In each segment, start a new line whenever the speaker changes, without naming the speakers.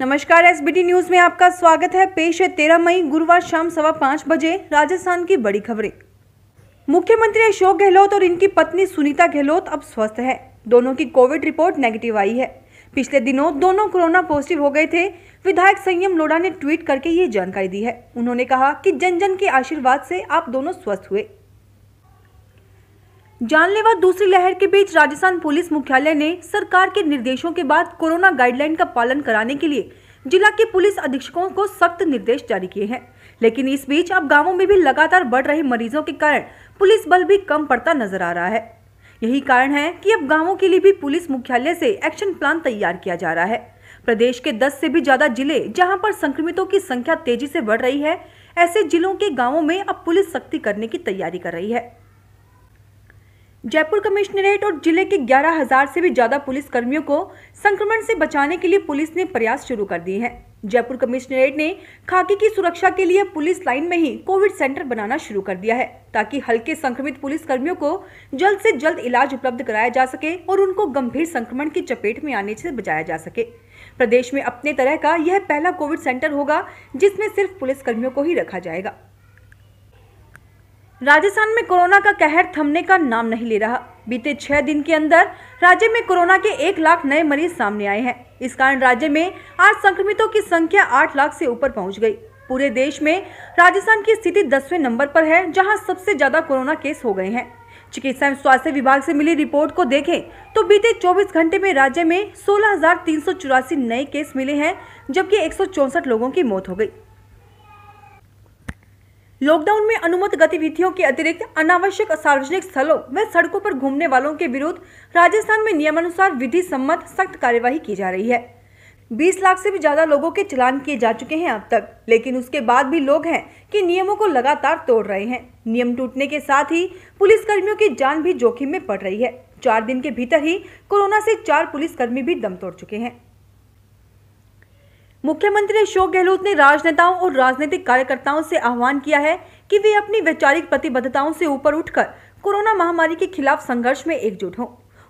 नमस्कार SBT news में आपका स्वागत है पेश है तेरह मई गुरुवार शाम सवा पाँच बजे राजस्थान की बड़ी खबरें मुख्यमंत्री अशोक गहलोत और इनकी पत्नी सुनीता गहलोत अब स्वस्थ है दोनों की कोविड रिपोर्ट नेगेटिव आई है पिछले दिनों दोनों कोरोना पॉजिटिव हो गए थे विधायक संयम लोढ़ा ने ट्वीट करके ये जानकारी दी है उन्होंने कहा की जन जन के आशीर्वाद से आप दोनों स्वस्थ हुए जानलेवा दूसरी लहर के बीच राजस्थान पुलिस मुख्यालय ने सरकार के निर्देशों के बाद कोरोना गाइडलाइन का पालन कराने के लिए जिला के पुलिस अधीक्षकों को सख्त निर्देश जारी किए हैं लेकिन इस बीच अब गांवों में भी लगातार बढ़ रहे मरीजों के कारण पुलिस बल भी कम पड़ता नजर आ रहा है यही कारण है कि अब गांवों के लिए भी पुलिस मुख्यालय से एक्शन प्लान तैयार किया जा रहा है प्रदेश के 10 से भी ज्यादा जिले जहां पर संक्रमितों की संख्या तेजी से बढ़ रही है ऐसे जिलों के गाँवों में अब पुलिस सख्ती करने की तैयारी कर रही है जयपुर कमिश्नरेट और जिले के 11,000 से भी ज्यादा पुलिस कर्मियों को संक्रमण से बचाने के लिए पुलिस ने प्रयास शुरू कर दिए हैं जयपुर कमिश्नरेट ने खाकी की सुरक्षा के लिए पुलिस लाइन में ही कोविड सेंटर बनाना शुरू कर दिया है ताकि हल्के संक्रमित पुलिस कर्मियों को जल्द से जल्द इलाज उपलब्ध कराया जा सके और उनको गंभीर संक्रमण की चपेट में आने से बचाया जा सके प्रदेश में अपने तरह का यह पहला कोविड सेंटर होगा जिसमें सिर्फ पुलिस कर्मियों को ही रखा जाएगा राजस्थान में कोरोना का कहर थमने का नाम नहीं ले रहा बीते छह दिन के अंदर राज्य में कोरोना के एक लाख नए मरीज सामने आए हैं इस कारण राज्य में आज संक्रमितों की संख्या आठ लाख से ऊपर पहुंच गई पूरे देश में राजस्थान की स्थिति दसवें नंबर पर है जहां सबसे ज्यादा कोरोना केस हो गए हैं चिकित्सा एवं स्वास्थ्य विभाग से मिली रिपोर्ट को देखें तो बीते 24 घंटे में राज्य में सोलह नए केस मिले हैं जबकि एक लोगों की मौत हो गई लॉकडाउन में अनुमत गतिविधियों के अतिरिक्त अनावश्यक सार्वजनिक स्थलों व सड़कों पर घूमने वालों के विरुद्ध राजस्थान में नियमानुसार विधि सम्मत सख्त कार्यवाही की जा रही है 20 लाख से भी ज्यादा लोगों के चलान किए जा चुके हैं अब तक लेकिन उसके बाद भी लोग हैं कि नियमों को लगातार तोड़ रहे हैं नियम टूटने के साथ ही पुलिस कर्मियों की जान भी जोखिम में पड़ रही है चार दिन के भीतर ही कोरोना से चार पुलिस कर्मी भी दम तोड़ चुके हैं मुख्यमंत्री अशोक गहलोत ने राजनेताओं और राजनीतिक कार्यकर्ताओं से आह्वान किया है कि वे अपनी वैचारिक प्रतिबद्धताओं से ऊपर उठकर कोरोना महामारी के खिलाफ संघर्ष में एकजुट हों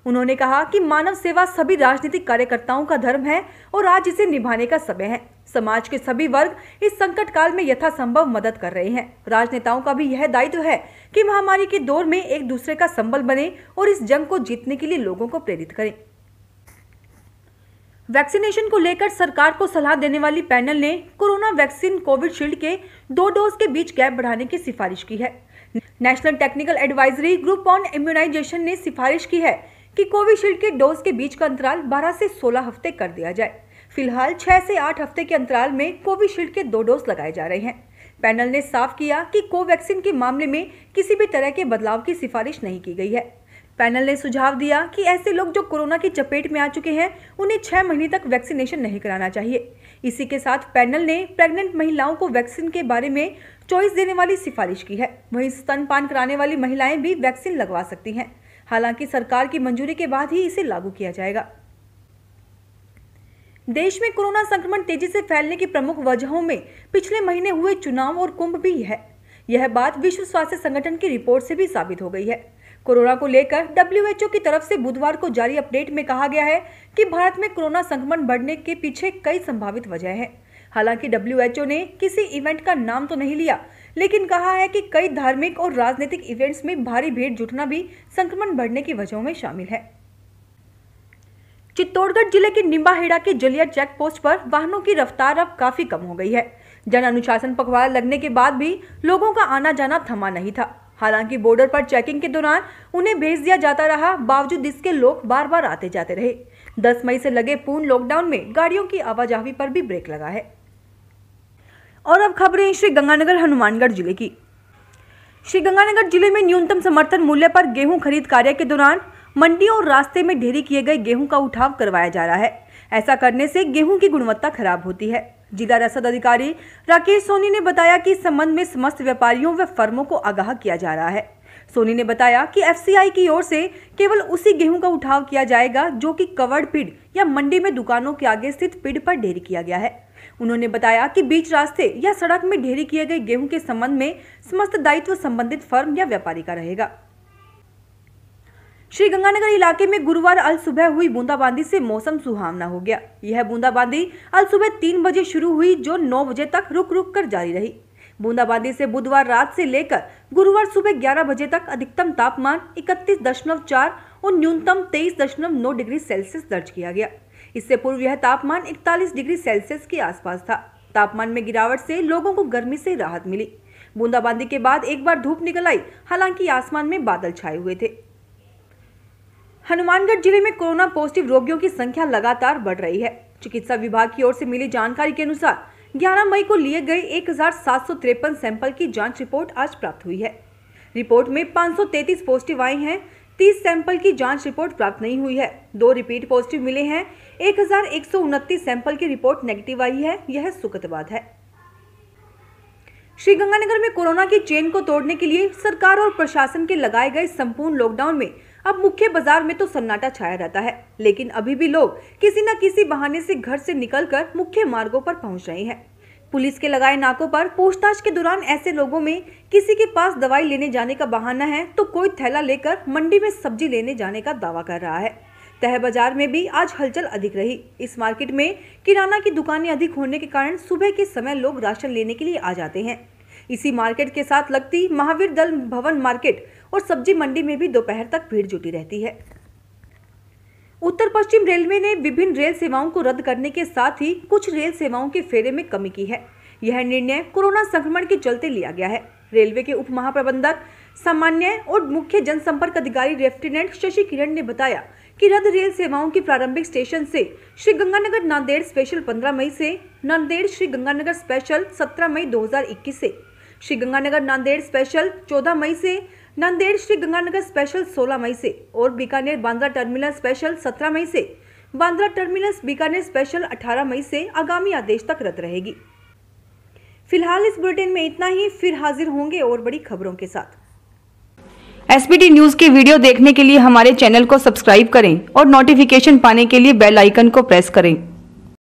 उन्होंने कहा कि मानव सेवा सभी राजनीतिक कार्यकर्ताओं का धर्म है और आज इसे निभाने का समय है समाज के सभी वर्ग इस संकट काल में यथासंभव मदद कर रहे हैं राजनेताओं का भी यह दायित्व है कि महामारी के दौर में एक दूसरे का संबल बने और इस जंग को जीतने के लिए लोगों को प्रेरित करें वैक्सीनेशन को लेकर सरकार को सलाह देने वाली पैनल ने कोरोना वैक्सीन कोविशील्ड के दो डोज के बीच गैप बढ़ाने की सिफारिश की है national technical advisory group on immunization ने सिफारिश की है कि कोविशील्ड के डोज के बीच का अंतराल 12 से 16 हफ्ते कर दिया जाए फिलहाल 6 से 8 हफ्ते के अंतराल में कोविशील्ड के दो डोज लगाए जा रहे हैं पैनल ने साफ किया कि कोवैक्सीन के मामले में किसी भी तरह के बदलाव की सिफारिश नहीं की गई है पैनल ने सुझाव दिया कि ऐसे लोग जो कोरोना की चपेट में आ चुके हैं उन्हें छह महीने तक वैक्सीनेशन नहीं कराना चाहिए इसी के साथ पैनल ने प्रेग्नेंट महिलाओं को वैक्सीन के बारे में चॉइस देने वाली सिफारिश की है वहीं स्तनपान कराने वाली महिलाएं भी वैक्सीन लगवा सकती हैं हालांकि सरकार की मंजूरी के बाद ही इसे लागू किया जाएगा देश में कोरोना संक्रमण तेजी से फैलने की प्रमुख वजहों में पिछले महीने हुए चुनाव और कुंभ भी है यह बात विश्व स्वास्थ्य संगठन की रिपोर्ट से भी साबित हो गई है कोरोना को लेकर डब्ल्यूएचओ की तरफ से बुधवार को जारी अपडेट में कहा गया है कि भारत में कोरोना संक्रमण बढ़ने के पीछे कई संभावित वजह हैं। हालांकि डब्ल्यूएचओ ने किसी इवेंट का नाम तो नहीं लिया लेकिन कहा है कि कई धार्मिक और राजनीतिक इवेंट्स में भारी भीड़ जुटना भी संक्रमण बढ़ने की वजहों में शामिल है चित्तौड़गढ़ जिले के निम्बाहेड़ा के जलिया चेक पोस्ट पर वाहनों की रफ्तार अब काफी कम हो गई है जन अनुशासन पखवाड़ा लगने के बाद भी लोगों का आना जाना थमा नहीं था हालांकि बॉर्डर पर चेकिंग के दौरान उन्हें भेज दिया जाता रहा बावजूद इसके लोग बार बार आते जाते रहे 10 मई से लगे पूर्ण लॉकडाउन में गाड़ियों की आवाजाही पर भी ब्रेक लगा है और अब खबरें श्री गंगानगर हनुमानगढ़ जिले की श्री गंगानगर जिले में न्यूनतम समर्थन मूल्य पर गेहूं खरीद कार्य के दौरान मंडियों और रास्ते में ढेरी किए गए गेहूं का उठाव करवाया जा रहा है ऐसा करने से गेहूं की गुणवत्ता खराब होती है जिला रसद अधिकारी राकेश सोनी ने बताया कि इस संबंध में समस्त व्यापारियों व फर्मों को आगाह किया जा रहा है सोनी ने बताया कि एफसीआई की ओर से केवल उसी गेहूं का उठाव किया जाएगा जो कि कवर्ड पिड या मंडी में दुकानों के आगे स्थित पिड पर ढेर किया गया है उन्होंने बताया कि बीच रास्ते या सड़क में ढेरी किए गए गेहूं के संबंध में समस्त दायित्व संबंधित फर्म या व्यापारी का रहेगा श्री गंगानगर इलाके में गुरुवार अल सुबह हुई बूंदाबांदी से मौसम सुहावना हो गया यह बूंदाबांदी अल सुबह तीन बजे शुरू हुई जो नौ बजे तक रुक रुक कर जारी रही बूंदाबांदी से बुधवार रात से लेकर गुरुवार सुबह 11 बजे तक अधिकतम तापमान 31.4 और न्यूनतम 23.9 डिग्री सेल्सियस दर्ज किया गया इससे पूर्व यह तापमान 41 डिग्री सेल्सियस के आसपास था तापमान में गिरावट से लोगों को गर्मी से राहत मिली बूंदाबांदी के बाद एक बार धूप निकल आई हालांकि आसमान में बादल छाए हुए थे हनुमानगढ़ जिले में कोरोना पॉजिटिव रोगियों की संख्या लगातार बढ़ रही है चिकित्सा विभाग की ओर से मिली जानकारी के अनुसार 11 मई को लिए गए एक सैंपल की जांच रिपोर्ट आज प्राप्त हुई है रिपोर्ट में 533 पॉजिटिव आए हैं 30 सैंपल की जांच रिपोर्ट प्राप्त नहीं हुई है दो रिपीट पॉजिटिव मिले हैं एक सैंपल की रिपोर्ट नेगेटिव आई है यह सुखद बात है श्रीगंगानगर में कोरोना की चेन को तोड़ने के लिए सरकार और प्रशासन के लगाए गए संपूर्ण लॉकडाउन में अब मुख्य बाजार में तो सन्नाटा छाया रहता है लेकिन अभी भी लोग किसी न किसी बहाने से घर से निकलकर मुख्य मार्गों पर पहुंच रहे हैं पुलिस के लगाए नाकों पर पूछताछ के दौरान ऐसे लोगों में किसी के पास दवाई लेने जाने का बहाना है तो कोई थैला लेकर मंडी में सब्जी लेने जाने का दावा कर रहा है तह बाजार में भी आज हलचल अधिक रही इस मार्केट में किराना की दुकानें अधिक होने के कारण सुबह के समय लोग राशन लेने के लिए आ जाते हैं इसी मार्केट के साथ लगती महावीर दल भवन मार्केट और सब्जी मंडी में भी दोपहर तक भीड़ जुटी रहती है उत्तर पश्चिम रेलवे ने विभिन्न रेल सेवाओं को रद्द करने के साथ ही कुछ रेल सेवाओं के फेरे में कमी की है यह निर्णय कोरोना संक्रमण के चलते लिया गया है रेलवे के उप महाप्रबंधक सामान्य और मुख्य जनसंपर्क अधिकारी लेफ्टिनेंट शशि किरण ने बताया कि रद्द रेल सेवाओं की प्रारंभिक स्टेशन से श्री गंगानगर नांदेड़ स्पेशल 15 मई से नांदेड़ श्री गंगानगर स्पेशल 17 मई 2021 से श्री गंगानगर नांदेड़ स्पेशल 14 मई से नांदेड़ श्री गंगानगर स्पेशल 16 मई से और बीकानेर बांद्रा टर्मिनल स्पेशल 17 मई से बांद्रा टर्मिनल बीकानेर स्पेशल 18 मई से आगामी आदेश तक रद्द रहेगी फिलहाल इस बुलेटिन में इतना ही फिर हाजिर होंगे और बड़ी खबरों के साथ एसपीटी न्यूज की वीडियो देखने के लिए हमारे चैनल को सब्सक्राइब करें और नोटिफिकेशन पाने के लिए बेल आइकन को प्रेस करें